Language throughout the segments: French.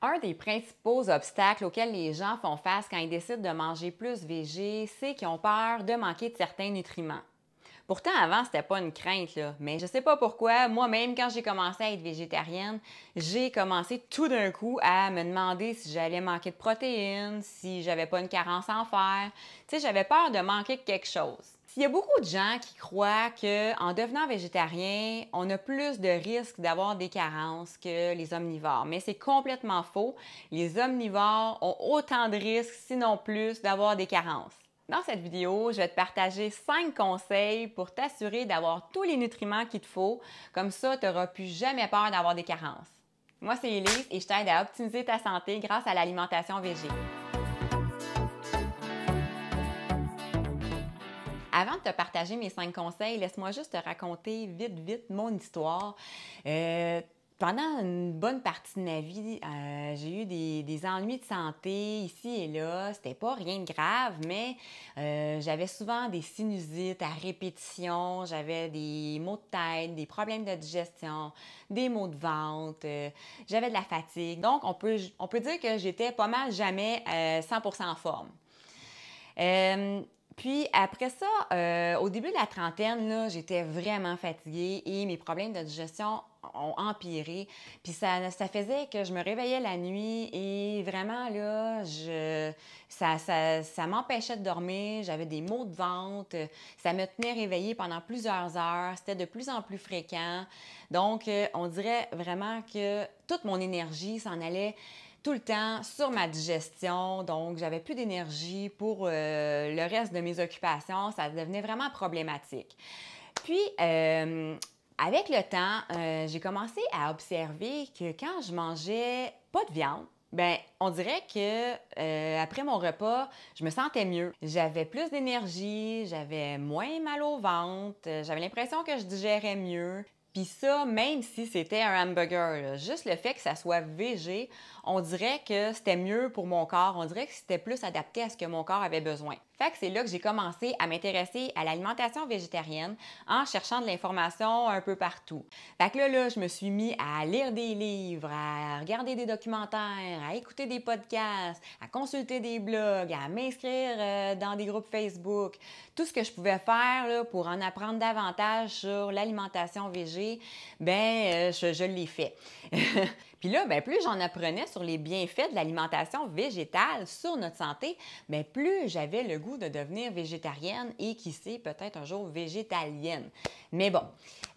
Un des principaux obstacles auxquels les gens font face quand ils décident de manger plus végé, c'est qu'ils ont peur de manquer de certains nutriments. Pourtant, avant, c'était pas une crainte, là. Mais je sais pas pourquoi, moi-même, quand j'ai commencé à être végétarienne, j'ai commencé tout d'un coup à me demander si j'allais manquer de protéines, si j'avais pas une carence en fer. Tu sais, j'avais peur de manquer quelque chose. Il y a beaucoup de gens qui croient que, en devenant végétarien, on a plus de risques d'avoir des carences que les omnivores, mais c'est complètement faux. Les omnivores ont autant de risques, sinon plus, d'avoir des carences. Dans cette vidéo, je vais te partager 5 conseils pour t'assurer d'avoir tous les nutriments qu'il te faut. Comme ça, tu n'auras plus jamais peur d'avoir des carences. Moi, c'est Elise et je t'aide à optimiser ta santé grâce à l'alimentation végé. Avant de te partager mes 5 conseils, laisse-moi juste te raconter vite, vite mon histoire. Euh, pendant une bonne partie de ma vie, euh, j'ai eu des, ennuis de santé ici et là. C'était pas rien de grave, mais euh, j'avais souvent des sinusites à répétition, j'avais des maux de tête, des problèmes de digestion, des maux de vente, euh, j'avais de la fatigue. Donc, on peut, on peut dire que j'étais pas mal jamais 100% en forme. Puis après ça, au début de la trentaine, j'étais vraiment fatiguée et mes problèmes de digestion ont empiré. Puis ça, ça faisait que je me réveillais la nuit et vraiment, là, je, ça, ça, m'empêchait de dormir. J'avais des maux de vente Ça me tenait réveillée pendant plusieurs heures. C'était de plus en plus fréquent. Donc, euh, on dirait vraiment que toute mon énergie s'en allait tout le temps sur ma digestion, donc j'avais plus d'énergie pour euh, le reste de mes occupations, ça devenait vraiment problématique. Puis, euh, avec le temps, euh, j'ai commencé à observer que quand je mangeais pas de viande, ben, on dirait que euh, après mon repas, je me sentais mieux. J'avais plus d'énergie, j'avais moins mal au ventre, euh, j'avais l'impression que je digérais mieux. Puis ça, même si c'était un hamburger, juste le fait que ça soit végé, on dirait que c'était mieux pour mon corps, on dirait que c'était plus adapté à ce que mon corps avait besoin. Fait que c'est là que j'ai commencé à m'intéresser à l'alimentation végétarienne en cherchant de l'information un peu partout. Fait que là, là, je me suis mis à lire des livres, à regarder des documentaires, à écouter des podcasts, à consulter des blogs, à m'inscrire euh, dans des groupes Facebook. Tout ce que je pouvais faire pour en apprendre davantage sur l'alimentation végé, ben euh, je, je l'ai fait. Puis là, bien, plus j'en apprenais sur les bienfaits de l'alimentation végétale sur notre santé, mais ben, plus j'avais le goût de devenir végétarienne et qui sait, peut-être un jour végétalienne. Mais bon,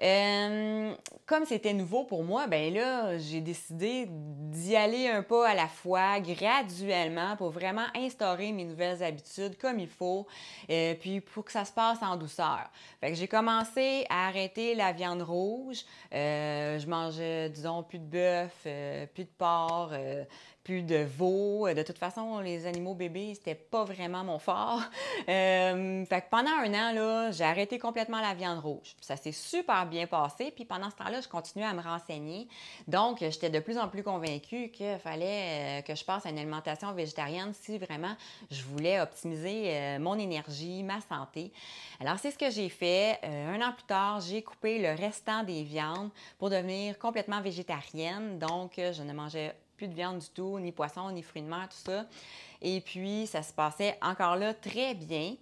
euh, comme c'était nouveau pour moi, ben là, j'ai décidé d'y aller un pas à la fois, graduellement, pour vraiment instaurer mes nouvelles habitudes comme il faut, euh, puis pour que ça se passe en douceur. Fait que j'ai commencé à arrêter la viande rouge. Euh, je mangeais, disons, plus de bœuf, euh, plus de porc, euh, plus de veau. Euh, de toute façon, les animaux bébés, c'était pas vraiment mon fort. Euh, fait que pendant un an, là, j'ai arrêté complètement la viande rouge. Ça s'est super bien passé. Puis pendant ce temps-là, je continuais à me renseigner. Donc, j'étais de plus en plus convaincue qu'il fallait euh, que je passe à une alimentation végétarienne si vraiment je voulais optimiser mon énergie, ma santé. Alors, c'est ce que j'ai fait. Un an plus tard, j'ai coupé le restant des viandes pour devenir complètement végétarienne. Donc, je ne mangeais plus de viande du tout, ni poisson, ni fruits de mer, tout ça. Et puis, ça se passait encore là très bien.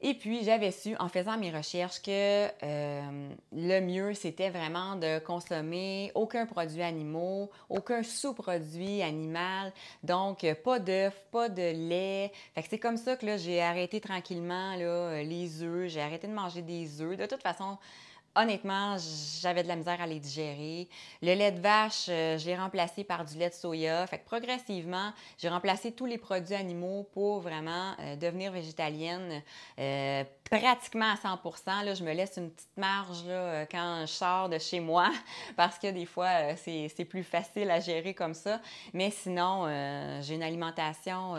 Et puis, j'avais su en faisant mes recherches que euh, le mieux, c'était vraiment de consommer aucun produit animal, aucun sous-produit animal. Donc, pas d'œufs, pas de lait. Fait que c'est comme ça que j'ai arrêté tranquillement là, les œufs. J'ai arrêté de manger des œufs. De toute façon, honnêtement, j'avais de la misère à les digérer. Le lait de vache, euh, j'ai remplacé par du lait de soya. Fait que progressivement, j'ai remplacé tous les produits animaux pour vraiment euh, devenir végétalienne euh, pratiquement à 100 là, Je me laisse une petite marge quand je sors de chez moi parce que des fois, c'est plus facile à gérer comme ça. Mais sinon, j'ai une alimentation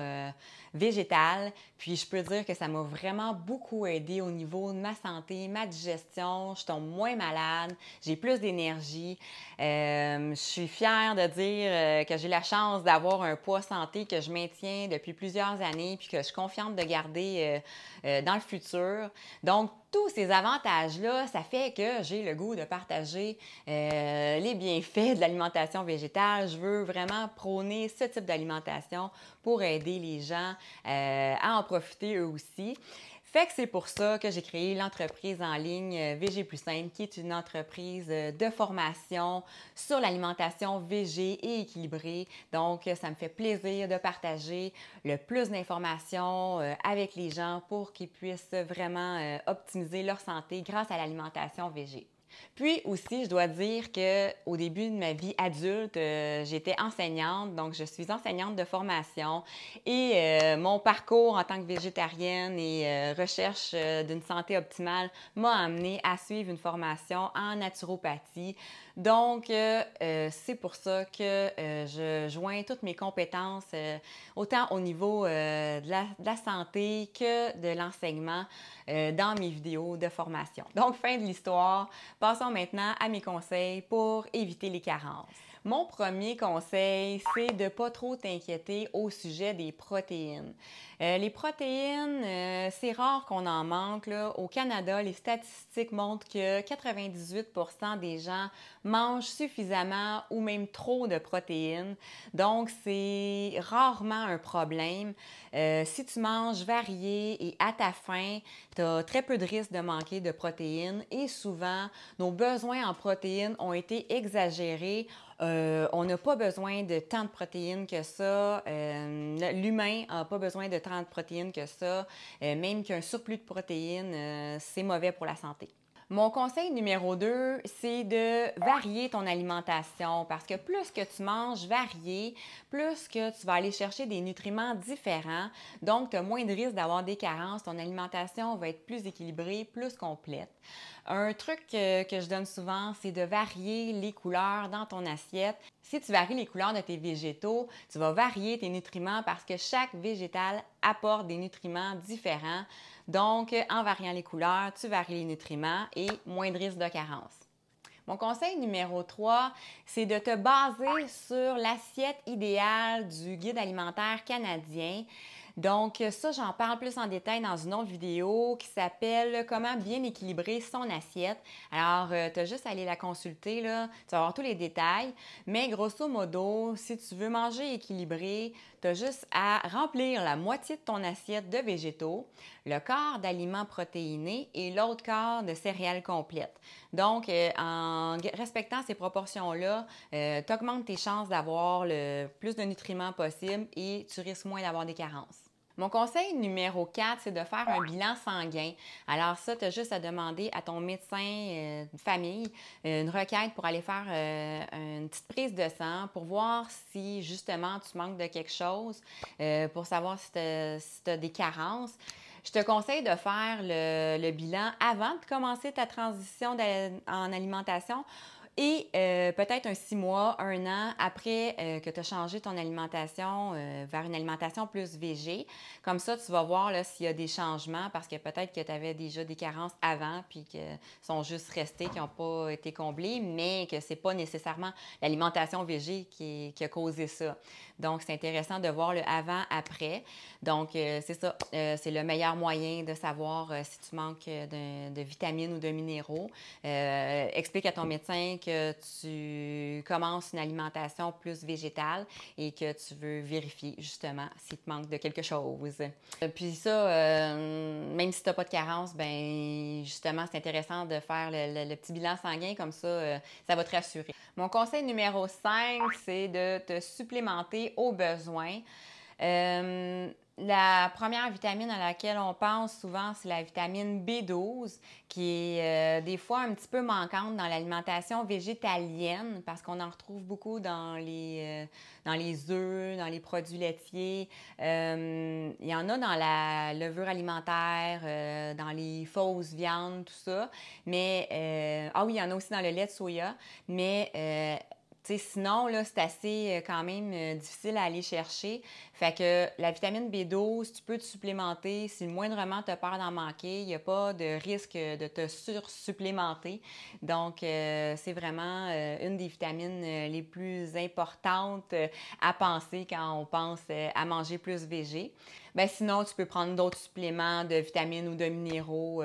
végétale. Puis je peux dire que ça m'a vraiment beaucoup aidé au niveau de ma santé, ma digestion. Je tombe moins malade, j'ai plus d'énergie. Euh, je suis fière de dire euh, que j'ai la chance d'avoir un poids santé que je maintiens depuis plusieurs années puis que je suis confiante de garder euh, dans le futur. Donc, tous ces avantages-là, ça fait que j'ai le goût de partager les bienfaits de l'alimentation végétale. Je veux vraiment prôner ce type d'alimentation pour aider les gens euh, à en profiter eux aussi. Fait que c'est pour ça que j'ai créé l'entreprise en ligne euh, VG Plus Simple, qui est une entreprise euh, de formation sur l'alimentation VG et équilibrée. Donc, ça me fait plaisir de partager le plus d'informations avec les gens pour qu'ils puissent vraiment optimiser leur santé grâce à l'alimentation VG. Puis aussi, je dois dire que au début de ma vie adulte, euh, j'étais enseignante, donc je suis enseignante de formation et euh, mon parcours en tant que végétarienne et euh, recherche d'une santé optimale m'a amené à suivre une formation en naturopathie donc, euh, euh, c'est pour ça que euh, je joins toutes mes compétences, autant au niveau de la, de, la, santé que de l'enseignement, dans mes vidéos de formation. Donc, fin de l'histoire. Passons maintenant à mes conseils pour éviter les carences. Mon premier conseil, c'est de pas trop t'inquiéter au sujet des protéines. Euh, les protéines, euh, c'est rare qu'on en manque. Au Canada, les statistiques montrent que 98 des gens mangent suffisamment ou même trop de protéines. Donc, c'est rarement un problème. Euh, si tu manges varié et à ta faim, tu as très peu de risque de manquer de protéines et souvent, nos besoins en protéines ont été exagérés euh, on n'a pas besoin de tant de protéines que ça. Euh, l'humain n'a pas besoin de tant de protéines que ça. Euh, même qu'un surplus de protéines, c'est mauvais pour la santé. Mon conseil numéro 2, c'est de varier ton alimentation parce que plus que tu manges varié, plus que tu vas aller chercher des nutriments différents, donc tu as moins de risques d'avoir des carences, ton alimentation va être plus équilibrée, plus complète. Un truc que je donne souvent, c'est de varier les couleurs dans ton assiette. Si tu varies les couleurs de tes végétaux, tu vas varier tes nutriments parce que chaque végétal apporte des nutriments différents. Donc, en variant les couleurs, tu varies les nutriments et moins de risque de carence. Mon conseil numéro 3, c'est de te baser sur l'assiette idéale du guide alimentaire canadien. Donc ça, j'en parle plus en détail dans une autre vidéo qui s'appelle Comment bien équilibrer son assiette. Alors, euh, tu as juste à aller la consulter, là. tu vas avoir tous les détails. Mais grosso modo, si tu veux manger équilibré, tu as juste à remplir la moitié de ton assiette de végétaux, le quart d'aliments protéinés et l'autre quart de céréales complètes. Donc, euh, en respectant ces proportions-là, euh, tu augmentes tes chances d'avoir le plus de nutriments possible et tu risques moins d'avoir des carences. Mon conseil numéro 4, c'est de faire un bilan sanguin. Alors ça, tu as juste à demander à ton médecin euh, de famille euh, une requête pour aller faire euh, une petite prise de sang pour voir si justement tu manques de quelque chose, pour savoir si tu as, des carences. Je te conseille de faire le bilan avant de commencer ta transition en alimentation et euh, peut-être un six mois, un an après euh, que tu as changé ton alimentation euh, vers une alimentation plus vg comme ça, tu vas voir s'il y a des changements parce que peut-être que tu avais déjà des carences avant puis que sont juste restées, qui n'ont pas été comblées, mais que c'est pas nécessairement l'alimentation végé qui, a causé ça. Donc, c'est intéressant de voir le avant-après. Donc, c'est ça, c'est le meilleur moyen de savoir si tu manques de, de vitamines ou de minéraux. explique à ton médecin que tu commences une alimentation plus végétale et que tu veux vérifier justement s'il te manque de quelque chose. Euh, puis ça, euh, même si tu n'as pas de carence, ben justement, c'est intéressant de faire le, petit bilan sanguin comme ça, euh, ça va te rassurer. Mon conseil numéro 5, c'est de te supplémenter aux besoins. Euh, la première vitamine à laquelle on pense souvent, c'est la vitamine B12, qui est euh, des fois un petit peu manquante dans l'alimentation végétalienne, parce qu'on en retrouve beaucoup dans les, euh, dans les œufs, dans les produits laitiers. Euh, il y en a dans la levure alimentaire, dans les fausses viandes, tout ça. Mais, ah oui, il y en a aussi dans le lait de soya. Mais sinon, c'est assez euh, quand même euh, difficile à aller chercher. Fait que la vitamine B12, tu peux te supplémenter. Si moindrement tu as peur d'en manquer, il n'y a pas de risque de te sursupplémenter. Donc, euh, c'est vraiment une des vitamines les plus importantes à penser quand on pense à manger plus végé. Mais ben, sinon, tu peux prendre d'autres suppléments de vitamines ou de minéraux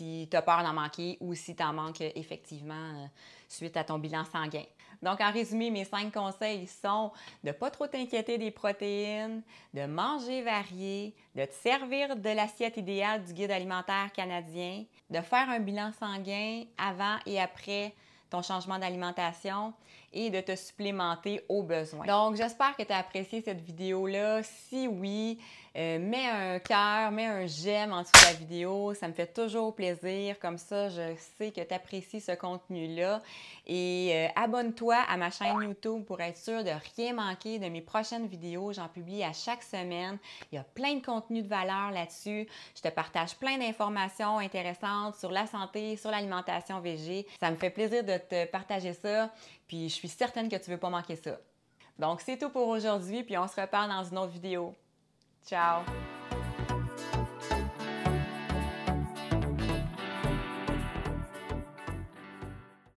si tu as peur d'en manquer ou si tu en manques euh, effectivement euh, suite à ton bilan sanguin. Donc, en résumé, mes cinq conseils sont de pas trop t'inquiéter des protéines, de manger varié, de te servir de l'assiette idéale du guide alimentaire canadien, de faire un bilan sanguin avant et après ton changement d'alimentation et de te supplémenter aux besoins. Donc, j'espère que tu as apprécié cette vidéo-là. Si oui, euh, mets un cœur, mets un j'aime en dessous de la vidéo. Ça me fait toujours plaisir. Comme ça, je sais que tu apprécies ce contenu-là. Et euh, abonne-toi à ma chaîne YouTube pour être sûr de rien manquer de mes prochaines vidéos. J'en publie à chaque semaine. Il y a plein de contenu de valeur là-dessus. Je te partage plein d'informations intéressantes sur la santé, sur l'alimentation végé. Ça me fait plaisir de te partager ça, puis je suis certaine que tu ne veux pas manquer ça. Donc, c'est tout pour aujourd'hui, puis on se reparle dans une autre vidéo. Ciao!